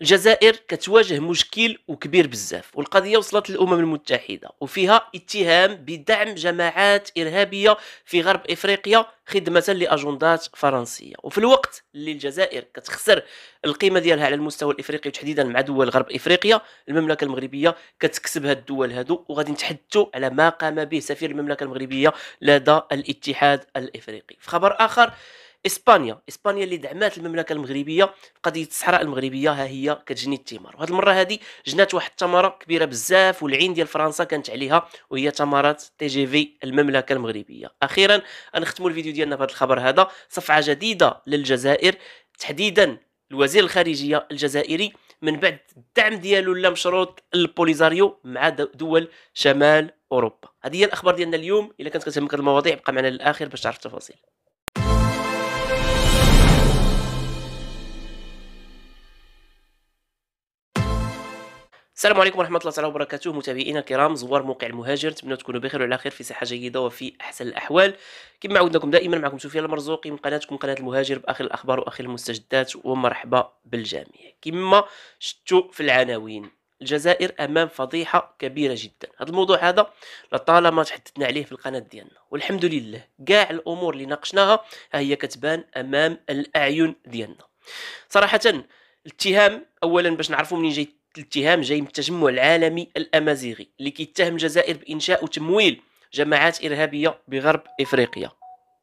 الجزائر كتواجه مشكل وكبير بزاف والقضيه وصلت للامم المتحده وفيها اتهام بدعم جماعات ارهابيه في غرب افريقيا خدمه لاجندات فرنسيه وفي الوقت اللي الجزائر كتخسر القيمه ديالها على المستوى الافريقي وتحديدا مع دول غرب افريقيا المملكه المغربيه كتكسب هاد الدول هادو وغادي نتحدثوا على ما قام به سفير المملكه المغربيه لدى الاتحاد الافريقي في خبر اخر اسبانيا اسبانيا اللي دعمات المملكه المغربيه قضيه الصحراء المغربيه ها هي كتجني الثمار وهاد المره هادي جنات واحد الثمره كبيره بزاف والعين ديال فرنسا كانت عليها وهي ثمرات تي جي في المملكه المغربيه اخيرا نختموا الفيديو ديالنا بهذا الخبر هذا صفعه جديده للجزائر تحديدا الوزير الخارجيه الجزائري من بعد الدعم ديالو لا مشروط البوليزاريو مع دول شمال اوروبا هذه هي الاخبار ديالنا اليوم الا كانت كتهمك المواضيع بقى معنا للاخر باش تعرف التفاصيل السلام عليكم ورحمه الله تعالى وبركاته متابعينا الكرام زوار موقع المهاجر نتمنى تكونوا بخير وعلى خير في صحه جيده وفي احسن الاحوال كما عودناكم دائما معكم سفيان المرزوقي من قناتكم قناه المهاجر باخر الاخبار واخر المستجدات ومرحبا بالجميع كما شفتوا في العناوين الجزائر امام فضيحه كبيره جدا هذا الموضوع هذا لطالما تحدثنا عليه في القناه ديالنا والحمد لله كاع الامور اللي ناقشناها هي كتبان امام الاعين ديالنا صراحه الاتهام اولا باش نعرفوا منين جاي الاتهام جاي من التجمع العالمي الامازيغي اللي كيتهم الجزائر بانشاء وتمويل جماعات ارهابيه بغرب افريقيا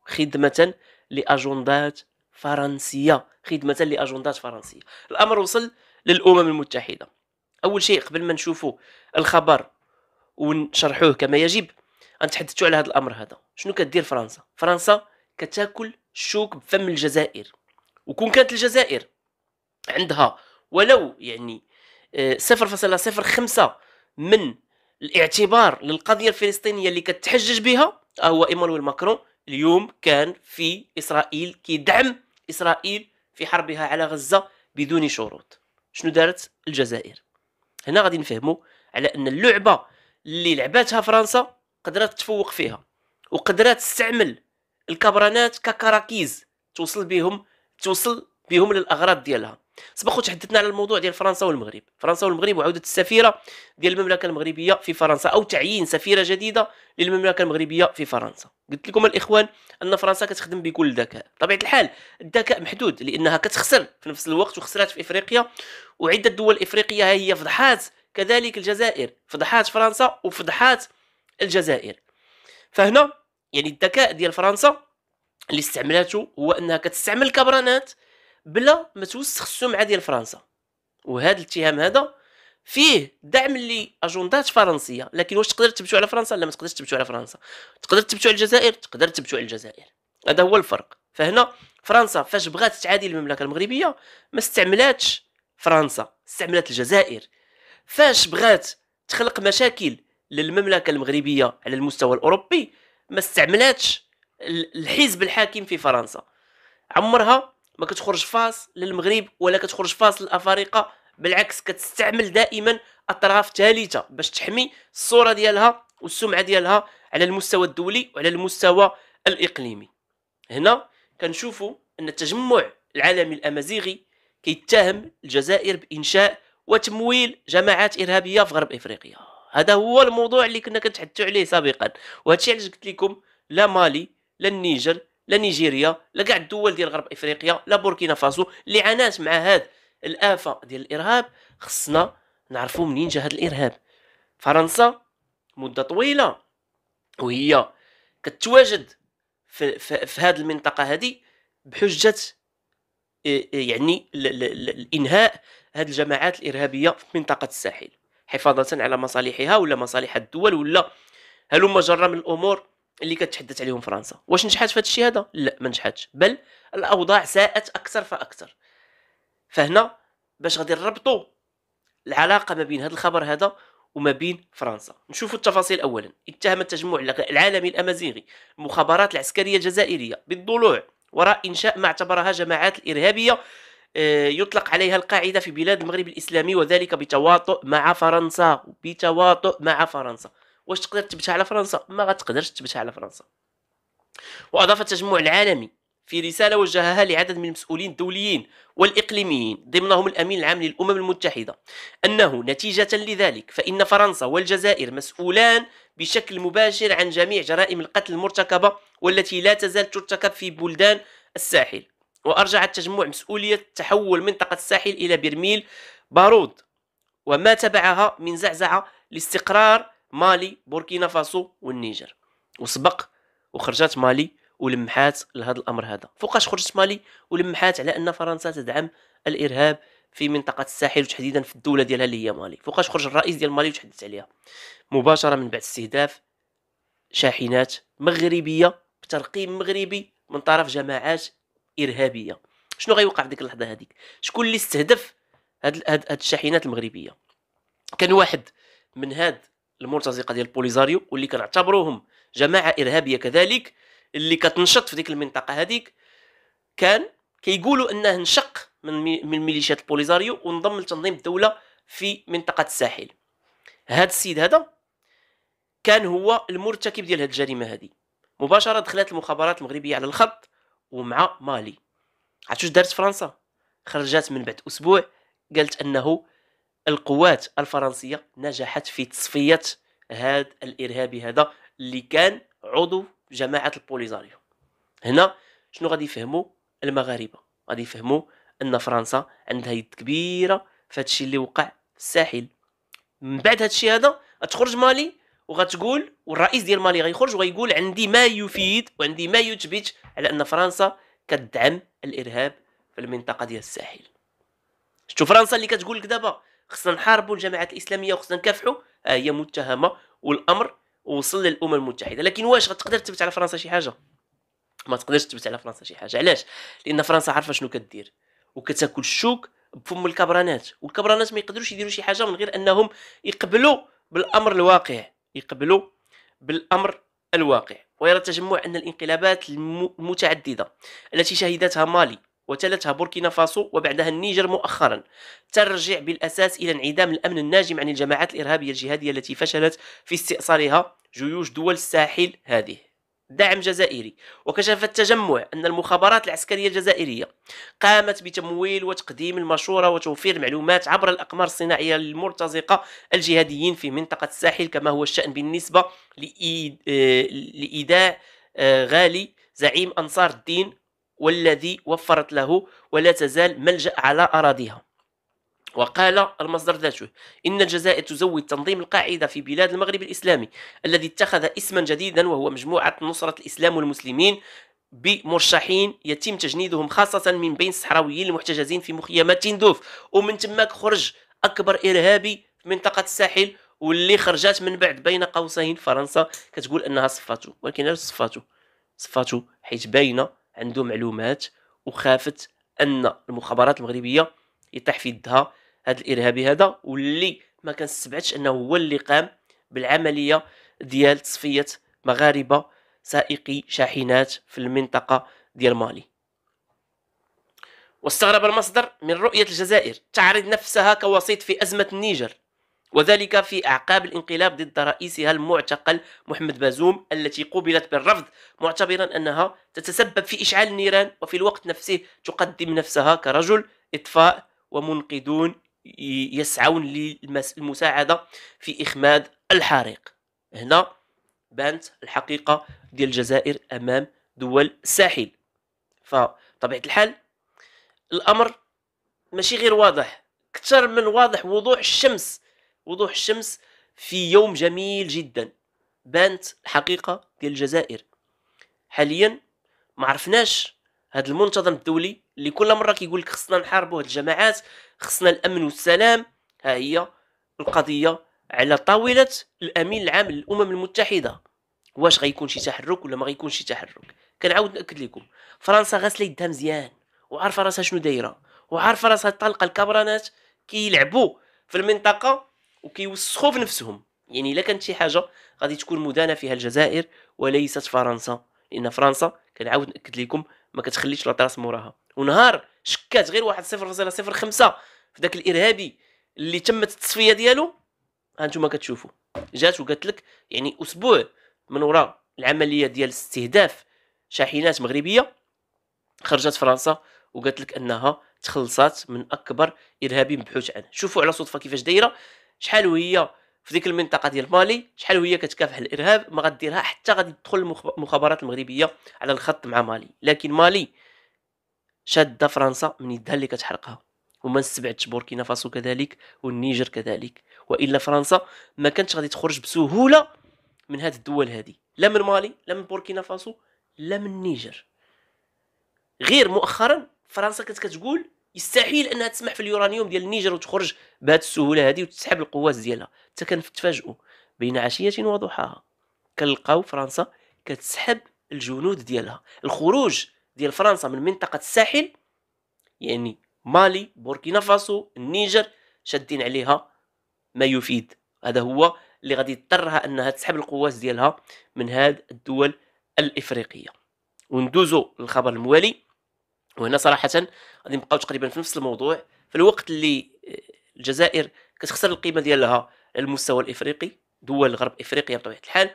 خدمه لاجندات فرنسيه خدمه لاجندات فرنسيه الامر وصل للامم المتحده اول شيء قبل ما نشوفوا الخبر ونشرحوه كما يجب تحدثوا على هذا الامر هذا شنو كدير فرنسا فرنسا كتاكل الشوك بفم الجزائر وكون كانت الجزائر عندها ولو يعني 0.05 من الاعتبار للقضيه الفلسطينيه اللي كتحجج بها هو ايمانويل ماكرون اليوم كان في اسرائيل كيدعم اسرائيل في حربها على غزه بدون شروط شنو دارت الجزائر هنا غادي نفهموا على ان اللعبه اللي لعباتها فرنسا قدرت تفوق فيها وقدرات تستعمل الكبرانات ككراكيز توصل بهم توصل بهم للاغراض ديالها سبق وتحدثنا على الموضوع ديال فرنسا والمغرب فرنسا والمغرب وعوده السفيره ديال المملكه المغربيه في فرنسا او تعيين سفيره جديده للمملكه المغربيه في فرنسا قلت لكم الاخوان ان فرنسا كتخدم بكل ذكاء بطبيعه الحال الذكاء محدود لانها كتخسر في نفس الوقت وخسرات في افريقيا وعده دول افريقيه هي فضحات كذلك الجزائر فضحات فرنسا وفضحات الجزائر فهنا يعني الذكاء ديال فرنسا اللي استعملته هو انها كتستعمل كبرانات بلا ما توسخ السمعه ديال فرنسا وهذا الاتهام هذا فيه دعم اجندات فرنسيه لكن واش تقدر تبتو على فرنسا لا ما تقدرش تبتو على فرنسا تقدر تبتو على الجزائر تقدر تبتو على الجزائر هذا هو الفرق فهنا فرنسا فاش بغات تعادي المملكه المغربيه ما استعملاتش فرنسا استعملت الجزائر فاش بغات تخلق مشاكل للمملكه المغربيه على المستوى الاوروبي ما استعملاتش الحزب الحاكم في فرنسا عمرها ما كتخرج فاس للمغرب ولا كتخرج فاس للافارقة بالعكس كتستعمل دائما اطراف ثالثه باش تحمي الصوره ديالها والسمعه ديالها على المستوى الدولي وعلى المستوى الاقليمي هنا كنشوفوا ان التجمع العالمي الامازيغي كيتهم الجزائر بانشاء وتمويل جماعات ارهابيه في غرب افريقيا هذا هو الموضوع اللي كنا كنتحدثوا عليه سابقا وهادشي علاش قلت لكم لا مالي لا النيجر لا نيجيريا لا كاع الدول ديال غرب افريقيا لا بوركينا فاسو اللي عانات مع هاد الافه ديال الارهاب خصنا نعرفوا منين جا هاد الارهاب فرنسا مده طويله وهي كتواجد في, في, في هذه المنطقه هذه بحجه آه، آه، يعني الانهاء هذه الجماعات الارهابيه في منطقه الساحل حفاظا على مصالحها ولا مصالح الدول ولا هلما جرى من الامور اللي كتحدث عليهم فرنسا واش نجحت في هذا هذا لا ما نجحتش بل الاوضاع ساءت اكثر فاكثر فهنا باش غادي نربطوا العلاقه ما بين هذا الخبر هذا وما بين فرنسا نشوفوا التفاصيل اولا اتهم التجمع العالمي الامازيغي المخابرات العسكريه الجزائريه بالضلوع وراء انشاء ما اعتبرها جماعات الارهابيه آه، يطلق عليها القاعده في بلاد المغرب الاسلامي وذلك بتواطؤ مع فرنسا بتواطؤ مع فرنسا واش تقدر تثبتها على فرنسا ما غتقدرش تثبتها على فرنسا واضاف التجمع العالمي في رسالة وجهها لعدد من المسؤولين الدوليين والإقليميين ضمنهم الأمين العام للأمم المتحدة أنه نتيجة لذلك فإن فرنسا والجزائر مسؤولان بشكل مباشر عن جميع جرائم القتل المرتكبة والتي لا تزال ترتكب في بلدان الساحل وأرجع التجمع مسؤولية تحول منطقة الساحل إلى برميل بارود وما تبعها من زعزعة لاستقرار مالي بوركينا فاسو والنيجر وسبق وخرجت مالي ولمحات لهذا الامر هذا فوقاش خرجت مالي ولمحات على ان فرنسا تدعم الارهاب في منطقه الساحل وتحديدا في الدوله ديالها اللي هي مالي فوقاش خرج الرئيس ديال مالي وتحدث عليها مباشره من بعد استهداف شاحنات مغربيه بترقيم مغربي من طرف جماعات ارهابيه شنو غيوقع في ديك اللحظه هذيك شكون اللي استهدف هاد, هاد, هاد الشاحنات المغربيه كان واحد من هاد المرتزقه ديال بوليزاريو واللي كنعتبروهم جماعه ارهابيه كذلك اللي كتنشط في ديك المنطقه هذيك كان كيقولوا انه انشق من من ميليشيات البوليزاريو وانضم لتنظيم الدوله في منطقه الساحل هذا السيد هذا كان هو المرتكب ديال هذه الجريمه هذه مباشره دخلت المخابرات المغربيه على الخط ومع مالي عرفتوا واش دارت فرنسا خرجات من بعد اسبوع قالت انه القوات الفرنسية نجحت في تصفية هذا الإرهابي هذا اللي كان عضو جماعة البوليزاريو هنا شنو غادي يفهموا المغاربة غادي يفهموا أن فرنسا عندها يد كبيرة في هادشي اللي وقع في الساحل من بعد هادشي هذا غتخرج مالي وغتقول والرئيس ديال مالي غيخرج ويقول عندي ما يفيد وعندي ما يثبت على ان فرنسا كتدعم الارهاب في المنطقه ديال الساحل شتو فرنسا اللي كتقول لك دابا خصنا نحاربوا الجماعات الاسلاميه وخصنا نكافحوا آه هي متهمه والامر وصل للامم المتحده لكن واش غتقدر تثبت على فرنسا شي حاجه ما تقدرش تثبت على فرنسا شي حاجه علاش لان فرنسا عارفه شنو كدير وكتاكل الشوك بفم الكبرانات والكبرانات ما يقدروش يديروا شي حاجه من غير انهم يقبلوا بالامر الواقع يقبلوا بالامر الواقع ويرى التجمع ان الانقلابات المتعدده التي شهدتها مالي وتلتها بوركينا فاسو وبعدها النيجر مؤخرا ترجع بالأساس إلى انعدام الأمن الناجم عن الجماعات الإرهابية الجهادية التي فشلت في استئصالها جيوش دول الساحل هذه دعم جزائري وكشف التجمع أن المخابرات العسكرية الجزائرية قامت بتمويل وتقديم المشورة وتوفير المعلومات عبر الأقمار الصناعية للمرتزقة الجهاديين في منطقة الساحل كما هو الشأن بالنسبة آه، لايداع آه، غالي زعيم أنصار الدين والذي وفرت له ولا تزال ملجأ على أراضيها وقال المصدر ذاته إن الجزائر تزود تنظيم القاعدة في بلاد المغرب الإسلامي الذي اتخذ اسما جديدا وهو مجموعة نصرة الإسلام والمسلمين بمرشحين يتم تجنيدهم خاصة من بين الصحراويين المحتجزين في مخيمات تندوف ومن تماك خرج أكبر إرهابي في منطقة الساحل واللي خرجات من بعد بين قوسين فرنسا كتقول أنها صفاته ولكن صفاته صفاته حيت باينه عنده معلومات وخافت ان المخابرات المغربيه يطيح في يدها هذا الارهابي هذا واللي ما كنستبعدش انه هو اللي قام بالعمليه ديال تصفيه مغاربه سائقي شاحنات في المنطقه ديال مالي واستغرب المصدر من رؤية الجزائر تعرض نفسها كوسيط في أزمة النيجر وذلك في أعقاب الانقلاب ضد رئيسها المعتقل محمد بازوم التي قوبلت بالرفض معتبرا أنها تتسبب في إشعال النيران وفي الوقت نفسه تقدم نفسها كرجل إطفاء ومنقذون يسعون للمساعدة في إخماد الحريق هنا بانت الحقيقة ديال الجزائر أمام دول الساحل فطبيعة الحال الأمر ماشي غير واضح أكثر من واضح وضوح الشمس وضوح الشمس في يوم جميل جدا بانت الحقيقه ديال الجزائر حاليا ما عرفناش هذا المنتظم الدولي اللي كل مره كيقول لك خصنا نحاربوا هاد الجماعات خصنا الامن والسلام ها هي القضيه على طاوله الامين العام للامم المتحده واش غيكون شي تحرك ولا ما غيكون شي تحرك كنعاود ناكد لكم فرنسا غاسله يدها مزيان وعارفه راسها شنو دايره وعارفه راسها الطلقه الكبرانات كيلعبوا في المنطقه وكيوسخوا في نفسهم يعني الا كانت شي حاجه غادي تكون مدانه فيها الجزائر وليست فرنسا لان فرنسا كنعاود ناكد لكم ما كتخليش تراس موراها ونهار شكات غير واحد 0.05 في ذاك الارهابي اللي تمت التصفيه ديالو هانتوما كتشوفوا جات وقالت لك يعني اسبوع من وراء العمليه ديال استهداف شاحنات مغربيه خرجت فرنسا وقالت لك انها تخلصات من اكبر ارهابي مبحوث عنه شوفوا على صدفه كيفاش دايره شحال وهي في ديك المنطقه ديال مالي شحال وهي كتكافح الارهاب ما غديرها حتى غادي تدخل المخابرات المغربيه على الخط مع مالي لكن مالي شاده فرنسا من يدها اللي كتحرقها وما استبعدش بوركينا فاسو كذلك والنيجر كذلك والا فرنسا ما كانتش غادي تخرج بسهوله من هاد الدول هادي لا من مالي لا من بوركينا فاسو لا من النيجر غير مؤخرا فرنسا كانت كتقول يستحيل انها تسمح في اليورانيوم ديال النيجر وتخرج بهذه السهوله هذه وتسحب القوات ديالها حتى كنتفاجئوا بين عشيه وضحاها كنلقاو فرنسا كتسحب الجنود ديالها الخروج ديال فرنسا من منطقه الساحل يعني مالي بوركينا فاسو النيجر شادين عليها ما يفيد هذا هو اللي غادي يضطرها انها تسحب القوات ديالها من هاد الدول الافريقيه وندوزو للخبر الموالي وهنا صراحه غادي نبقاو تقريبا في نفس الموضوع في الوقت اللي آه، الجزائر كتخسر القيمه ديالها على المستوى الافريقي دول غرب افريقيا بطبيعه الحال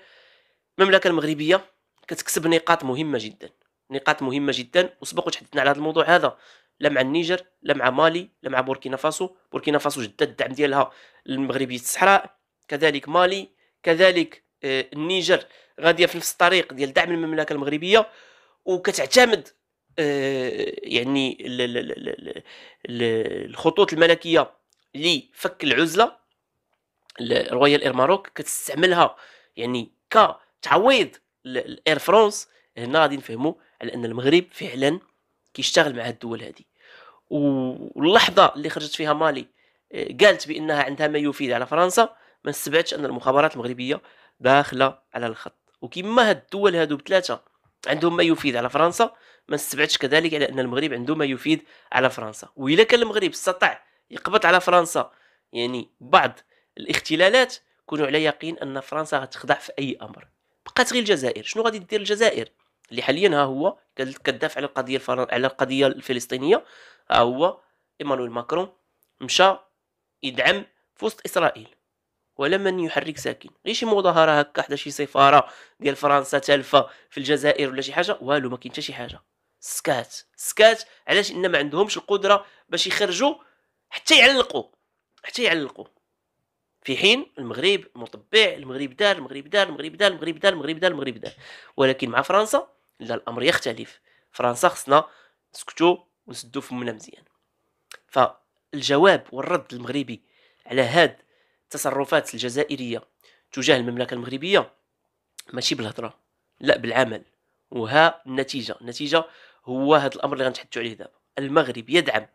المملكه المغربيه كتكسب نقاط مهمه جدا نقاط مهمه جدا وسبق وتحدثنا على هذا الموضوع هذا لا مع النيجر لا مع مالي لا مع بوركينا فاسو بوركينا فاسو جدد الدعم ديالها للمغربيه الصحراء كذلك مالي كذلك آه، النيجر غاديه في نفس الطريق ديال دعم المملكه المغربيه وكتعتمد آه، يعني الخطوط الملكيه لفك العزله رويال اير ماروك كتستعملها يعني كتعويض الاير فرانس هنا غادي نفهموا على ان المغرب فعلا كيشتغل مع الدول هذه واللحظه اللي خرجت فيها مالي آه، قالت بانها عندها ما يفيد على فرنسا ما نستبعدش ان المخابرات المغربيه داخله على الخط وكما هاد الدول هادو بثلاثه عندهم ما يفيد على فرنسا ما نستبعدش كذلك على ان المغرب عنده ما يفيد على فرنسا والا كان المغرب استطاع يقبض على فرنسا يعني بعض الاختلالات كونوا على يقين ان فرنسا غتخضع في اي امر بقات غير الجزائر شنو غادي دير الجزائر اللي حاليا ها هو كدافع على القضيه الفرن... على القضيه الفلسطينيه ها هو ايمانويل ماكرون مشى يدعم في وسط اسرائيل ولا من يحرك ساكن غير شي مظاهره هكا حدا شي سفاره ديال فرنسا تالفه في الجزائر ولا شي حاجه والو ما كاين حتى شي حاجه سكات سكات علاش ان ما عندهمش القدره باش يخرجوا حتى يعلقوا حتى يعلقوا في حين المغرب مطبع المغرب دار المغرب دار المغرب دار المغرب دار المغرب دار المغرب دار ولكن مع فرنسا لا الامر يختلف فرنسا خصنا نسكتوا ونسدوا فمنا مزيان فالجواب والرد المغربي على هاد التصرفات الجزائريه تجاه المملكه المغربيه ماشي بالهضره لا بالعمل وها النتيجه النتيجه هو هذا الامر اللي غنتحدثوا عليه دابا المغرب يدعم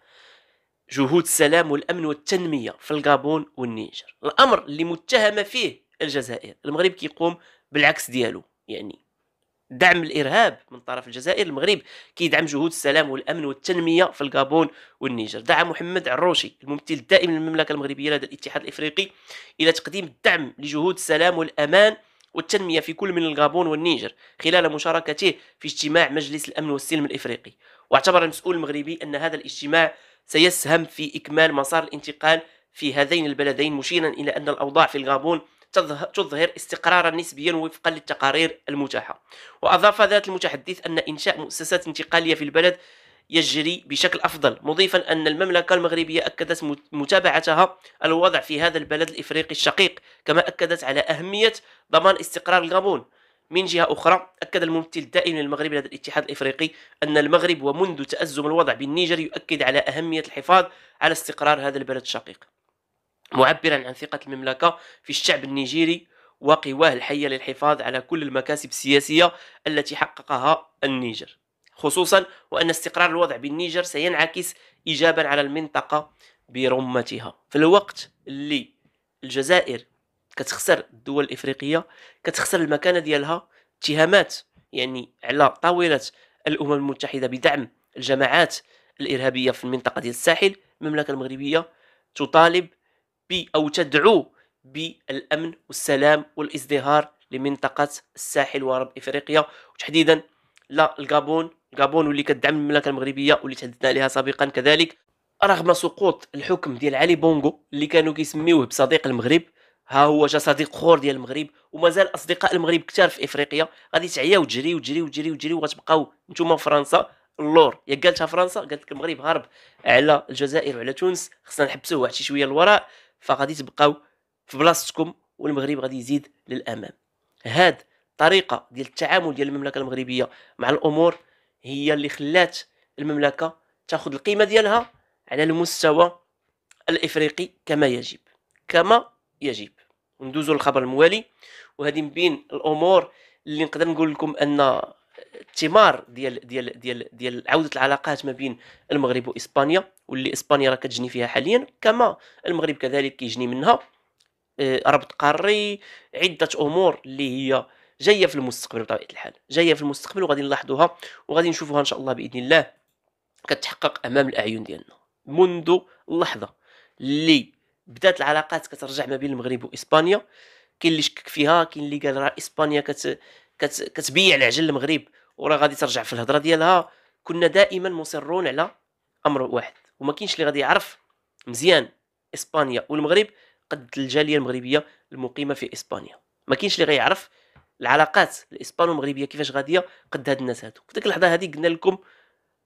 جهود السلام والامن والتنميه في الغابون والنيجر الامر اللي متهمه فيه الجزائر المغرب كيقوم بالعكس ديالو يعني دعم الارهاب من طرف الجزائر المغرب كيدعم جهود السلام والامن والتنميه في الغابون والنيجر دعا محمد عروشي الممثل الدائم للمملكه المغربيه لدى الاتحاد الافريقي الى تقديم الدعم لجهود السلام والامان والتنمية في كل من الغابون والنيجر خلال مشاركته في اجتماع مجلس الأمن والسلم الإفريقي واعتبر المسؤول المغربي أن هذا الاجتماع سيسهم في إكمال مسار الانتقال في هذين البلدين مشيرا إلى أن الأوضاع في الغابون تظهر استقرارا نسبيا وفقا للتقارير المتاحة وأضاف ذات المتحدث أن إنشاء مؤسسات انتقالية في البلد يجري بشكل أفضل مضيفا أن المملكة المغربية أكدت متابعتها الوضع في هذا البلد الإفريقي الشقيق كما أكدت على أهمية ضمان استقرار الغابون من جهة أخرى أكد الممثل الدائم للمغرب لدى الاتحاد الإفريقي أن المغرب ومنذ تأزم الوضع بالنيجر يؤكد على أهمية الحفاظ على استقرار هذا البلد الشقيق معبرا عن ثقة المملكة في الشعب النيجيري وقواه الحية للحفاظ على كل المكاسب السياسية التي حققها النيجر خصوصا وأن استقرار الوضع بالنيجر سينعكس إيجابا على المنطقة برمتها في الوقت اللي الجزائر كتخسر الدول الإفريقية كتخسر المكانة ديالها اتهامات يعني على طاولة الأمم المتحدة بدعم الجماعات الإرهابية في المنطقة ديال الساحل المملكة المغربية تطالب ب أو تدعو بالأمن والسلام والازدهار لمنطقة الساحل وغرب إفريقيا وتحديدا لا الغابون غابون واللي كدعم المملكه المغربيه واللي تحدثنا عليها سابقا كذلك رغم سقوط الحكم ديال علي بونغو اللي كانوا كيسميوه بصديق المغرب ها هو جا صديق خور ديال المغرب ومازال اصدقاء المغرب كثار في افريقيا غادي تعيا وتجري وتجري وتجري وتجري وغتبقاو نتوما فرنسا اللور يا قالتها فرنسا قالت لك المغرب هرب على الجزائر وعلى تونس خصنا نحبسوه واحد شي شويه للوراء فغادي تبقاو في بلاصتكم والمغرب غادي يزيد للامام هاد طريقه ديال التعامل ديال المملكه المغربيه مع الامور هي اللي خلات المملكه تاخذ القيمه ديالها على المستوى الافريقي كما يجب كما يجب ندوزو للخبر الموالي وهذه من بين الامور اللي نقدر نقول لكم ان الثمار ديال ديال ديال ديال عوده العلاقات ما بين المغرب واسبانيا واللي اسبانيا راه كتجني فيها حاليا كما المغرب كذلك كيجني منها آه، ربط قاري عده امور اللي هي جايه في المستقبل بطبيعه الحال جايه في المستقبل وغادي نلاحظوها وغادي نشوفوها ان شاء الله باذن الله كتحقق امام الاعين ديالنا منذ اللحظه اللي بدات العلاقات كترجع ما بين المغرب واسبانيا كاين اللي شكك فيها كاين اللي قال راه اسبانيا كت... كت... كتبيع العجل المغرب وراه غادي ترجع في الهضره ديالها كنا دائما مصرون على امر واحد وما كاينش اللي غادي يعرف مزيان اسبانيا والمغرب قد الجاليه المغربيه المقيمه في اسبانيا ما كاينش اللي غيعرف العلاقات الاسبانو المغربيه كيفاش غاديه قد هاد الناس هادو في ديك اللحظه هذه قلنا لكم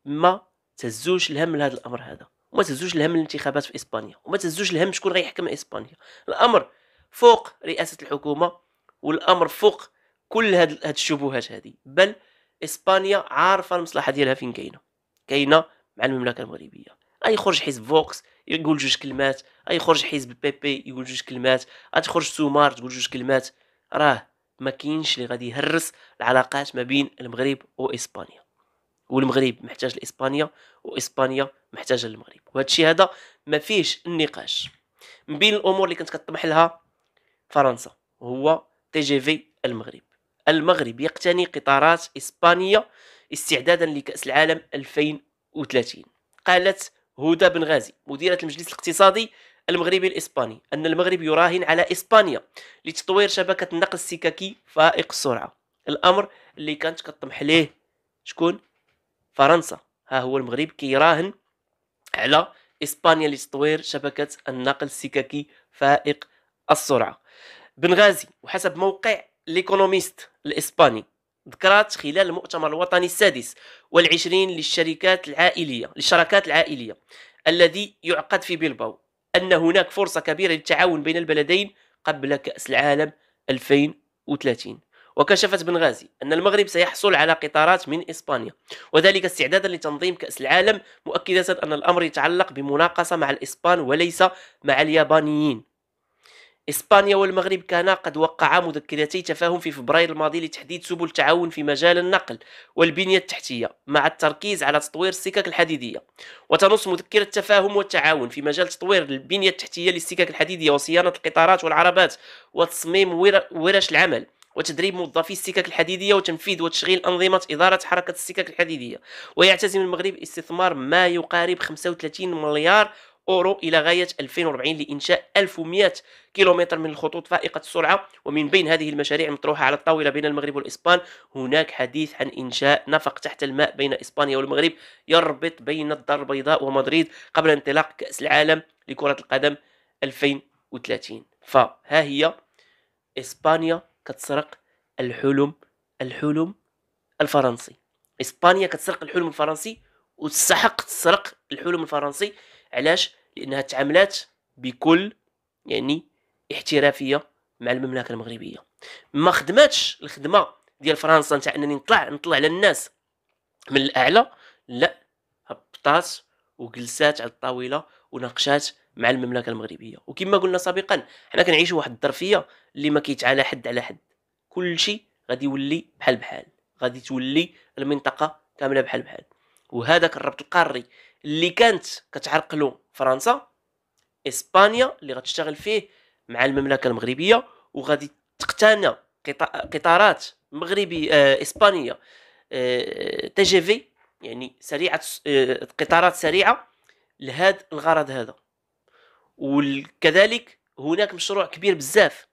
ما تهزوش الهم لهذا الامر هذا وما تهزوش الهم الانتخابات في اسبانيا وما تهزوش الهم شكون غيحكم اسبانيا الامر فوق رئاسه الحكومه والامر فوق كل هاد هاد الشبهات هذه بل اسبانيا عارفه المصلحه ديالها فين كاينه كاينه مع المملكه المغربيه اي يخرج حزب فوكس يقول جوج كلمات اي يخرج حزب بي بي يقول جوج كلمات اي تخرج سومار تقول جوج كلمات راه ما كاينش اللي غادي يهرس العلاقات ما بين المغرب واسبانيا والمغرب محتاج لاسبانيا واسبانيا محتاجه للمغرب وهذا الشيء هذا ما فيهش النقاش من بين الامور اللي كانت كطمح لها فرنسا هو تي جي في المغرب المغرب يقتني قطارات اسبانيا استعدادا لكاس العالم 2030 قالت هدى بن غازي مديره المجلس الاقتصادي المغربي الإسباني أن المغرب يراهن على إسبانيا لتطوير شبكة النقل السككي فائق السرعة الأمر اللي كانت كطمح ليه شكون فرنسا ها هو المغرب كيراهن على إسبانيا لتطوير شبكة النقل السككي فائق السرعة بنغازي وحسب موقع ليكونوميست الإسباني ذكرت خلال المؤتمر الوطني السادس والعشرين للشركات العائلية للشراكات العائلية الذي يعقد في بيلباو أن هناك فرصة كبيرة للتعاون بين البلدين قبل كأس العالم 2030 وكشفت بنغازي أن المغرب سيحصل على قطارات من إسبانيا وذلك استعدادا لتنظيم كأس العالم مؤكدة أن الأمر يتعلق بمناقصة مع الإسبان وليس مع اليابانيين إسبانيا والمغرب كانا قد وقعا مذكرتي تفاهم في فبراير الماضي لتحديد سبل التعاون في مجال النقل والبنية التحتية مع التركيز على تطوير السكك الحديدية وتنص مذكرة التفاهم والتعاون في مجال تطوير البنية التحتية للسكك الحديدية وصيانة القطارات والعربات وتصميم ورش العمل وتدريب موظفي السكك الحديديه وتنفيذ وتشغيل انظمه اداره حركه السكك الحديديه ويعتزم المغرب استثمار ما يقارب 35 مليار أورو إلى غاية 2040 لإنشاء 1100 كيلومتر من الخطوط فائقة السرعة ومن بين هذه المشاريع المطروحة على الطاولة بين المغرب والإسبان هناك حديث عن إنشاء نفق تحت الماء بين إسبانيا والمغرب يربط بين الدار البيضاء ومدريد قبل انطلاق كأس العالم لكرة القدم 2030 فها هي إسبانيا كتسرق الحلم الحلم الفرنسي إسبانيا كتسرق الحلم الفرنسي وتستحق تسرق الحلم الفرنسي علاش لانها تعاملات بكل يعني احترافيه مع المملكه المغربيه ما خدماتش الخدمه ديال فرنسا نتاع انني نطلع نطلع على الناس من الاعلى لا هبطات وجلسات على الطاوله وناقشات مع المملكه المغربيه وكما قلنا سابقا حنا كنعيشوا واحد الظرفيه اللي ما كيتعالى حد على حد كل شيء غادي يولي بحال بحال غادي تولي المنطقه كامله بحال بحال وهذاك الربط القاري اللي كانت كتعرقلو فرنسا اسبانيا اللي غتشتغل فيه مع المملكه المغربيه وغادي تقتنى قطارات مغربي آه اسبانيه آه تي جي في يعني سريعه آه قطارات سريعه لهذا الغرض هذا وكذلك هناك مشروع كبير بزاف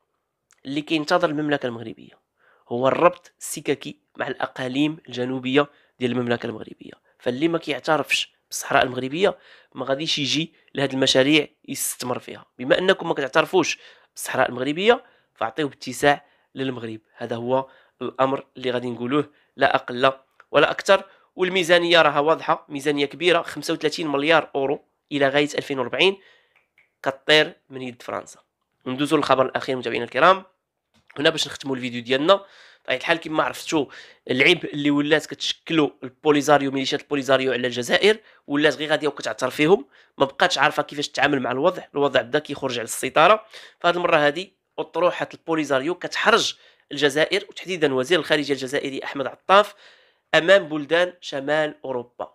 اللي كينتظر المملكه المغربيه هو الربط السككي مع الاقاليم الجنوبيه ديال المملكه المغربيه فاللي ما كيعترفش بالصحراء المغربيه ما غاديش يجي لهاد المشاريع يستثمر فيها بما انكم ما كتعترفوش بالصحراء المغربيه فاعطيو اتساع للمغرب هذا هو الامر اللي غادي نقولوه لا اقل ولا اكثر والميزانيه راها واضحه ميزانيه كبيره 35 مليار اورو الى غايه 2040 كطير من يد فرنسا ندوزو للخبر الاخير متابعينا الكرام هنا باش نختموا الفيديو ديالنا غاية يعني الحال كما عرفتو العيب اللي ولات كتشكلو البوليزاريو ميليشيات البوليزاريو على الجزائر ولات غير غاديه وكتعترف فيهم ما بقاتش عارفه كيفاش تتعامل مع الوضع الوضع بدا كيخرج على السيطره فهاد المره هذه اطروحه البوليزاريو كتحرج الجزائر وتحديدا وزير الخارجيه الجزائري احمد عطاف امام بلدان شمال اوروبا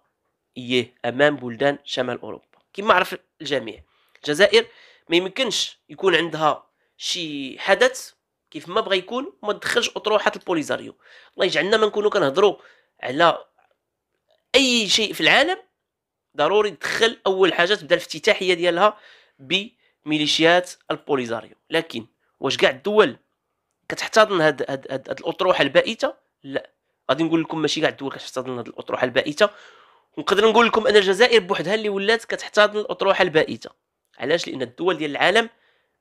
ايه امام بلدان شمال اوروبا كما عرف الجميع الجزائر ما يمكنش يكون عندها شي حدث كيف ما بغى يكون وما تدخلش اطروحه البوليزاريو الله يجعلنا ما نكونوا كنهضروا على اي شيء في العالم ضروري تدخل اول حاجه تبدا الافتتاحيه ديالها بميليشيات البوليزاريو لكن واش كاع الدول كتحتضن هاد هاد, هاد, هاد الاطروحه البائته لا غادي نقول لكم ماشي كاع الدول كتحتضن هاد الاطروحه البائته ونقدر نقول لكم ان الجزائر بوحدها اللي ولات كتحتضن الاطروحه البائته علاش لان الدول ديال العالم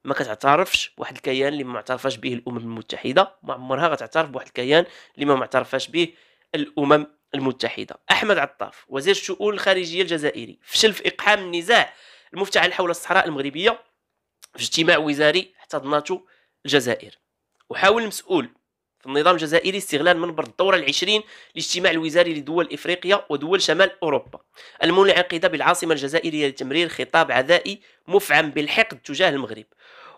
ما كتعترفش بواحد الكيان اللي ما معترفاش به الامم المتحده ما عمرها غتعترف بواحد الكيان اللي ما معترفاش به الامم المتحده احمد عطاف وزير الشؤون الخارجيه الجزائري فشل في اقحام النزاع المفتعل حول الصحراء المغربيه في اجتماع وزاري احتضنته الجزائر وحاول المسؤول في النظام الجزائري استغلال منبر الدورة العشرين لاجتماع الوزاري لدول إفريقيا ودول شمال أوروبا المنعقدة بالعاصمة الجزائرية لتمرير خطاب عدائي مفعم بالحقد تجاه المغرب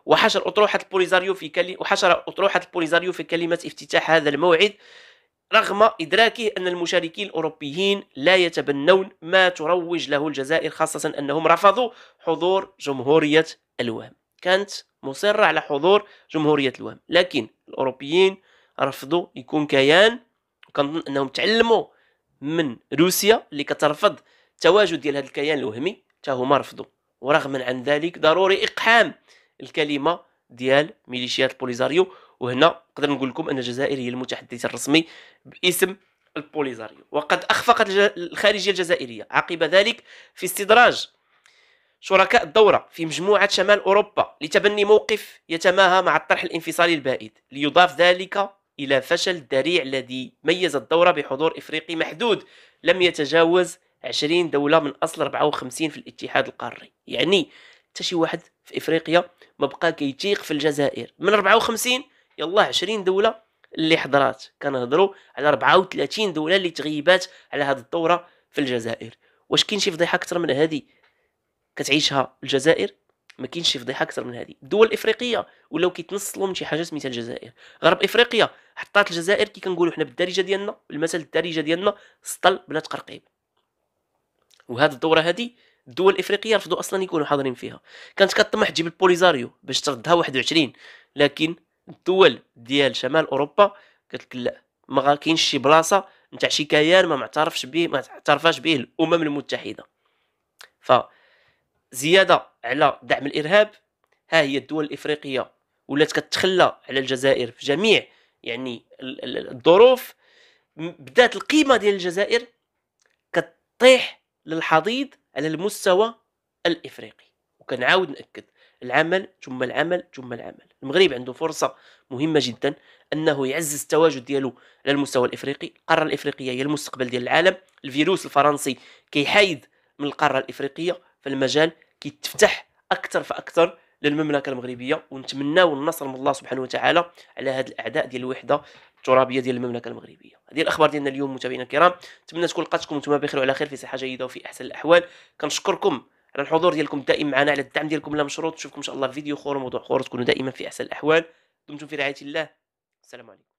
وحشر أطروحة البوليزاريو في كلي... وحشر أطروحة البوليزاريو في كلمة افتتاح هذا الموعد رغم إدراكه أن المشاركين الأوروبيين لا يتبنون ما تروج له الجزائر خاصة أنهم رفضوا حضور جمهورية الوهم كانت مصرة على حضور جمهورية الوهم لكن الأوروبيين رفضوا يكون كيان وكنظن انهم تعلموا من روسيا اللي كترفض التواجد ديال هذا الكيان الوهمي حتى هما رفضوا ورغما عن ذلك ضروري اقحام الكلمه ديال ميليشيات البوليزاريو وهنا نقدر نقول لكم ان الجزائر هي المتحدث الرسمي باسم البوليزاريو وقد اخفقت الخارجيه الجزائريه عقب ذلك في استدراج شركاء الدورة في مجموعة شمال أوروبا لتبني موقف يتماهى مع الطرح الانفصالي البائد ليضاف ذلك إلى فشل ذريع الذي ميز الدورة بحضور إفريقي محدود لم يتجاوز 20 دولة من أصل 54 في الاتحاد القاري يعني حتى شي واحد في إفريقيا ما بقى كيتيق في الجزائر من 54 يلا 20 دولة اللي حضرات كنهضروا على 34 دولة اللي تغيبات على هذه الدورة في الجزائر واش كاين شي فضيحة أكثر من هذه كتعيشها الجزائر ما كاينش شي فضيحه اكثر من هذه الدول الافريقيه ولاو كيتنصلوا من شي حاجه سميتها الجزائر غرب افريقيا حطات الجزائر كي كنقولوا حنا بالدارجه ديالنا المثل الدارجه ديالنا سطل بلا تقرقيب وهاد الدوره هذه الدول الافريقيه رفضوا اصلا يكونوا حاضرين فيها كانت كطمح تجيب البوليزاريو باش تردها 21 لكن الدول ديال شمال اوروبا قالت لا ما كاينش شي بلاصه نتاع شي كيان ما معترفش به ما اعترفاش به الامم المتحده ف زياده على دعم الارهاب ها هي الدول الافريقيه ولات كتخلى على الجزائر في جميع يعني الظروف بدات القيمه ديال الجزائر كطيح للحضيض على المستوى الافريقي وكنعاود ناكد العمل ثم العمل ثم العمل المغرب عنده فرصه مهمه جدا انه يعزز التواجد ديالو على المستوى الافريقي القاره الافريقيه هي المستقبل ديال العالم الفيروس الفرنسي كيحايد من القاره الافريقيه فالمجال كيتفتح اكثر فاكثر للمملكه المغربيه ونتمناو النصر من الله سبحانه وتعالى على هاد الاعداء ديال الوحده الترابيه ديال المملكه المغربيه هذه الاخبار ديالنا اليوم متابعينا الكرام نتمنى تكون لقاتكم نتوما بخير وعلى خير في صحه جيده وفي احسن الاحوال كنشكركم على الحضور ديالكم الدائم معنا على الدعم ديالكم لا مشروط نشوفكم ان شاء الله في فيديو اخر وموضوع اخر تكونوا دائما في احسن الاحوال دمتم في رعايه الله السلام عليكم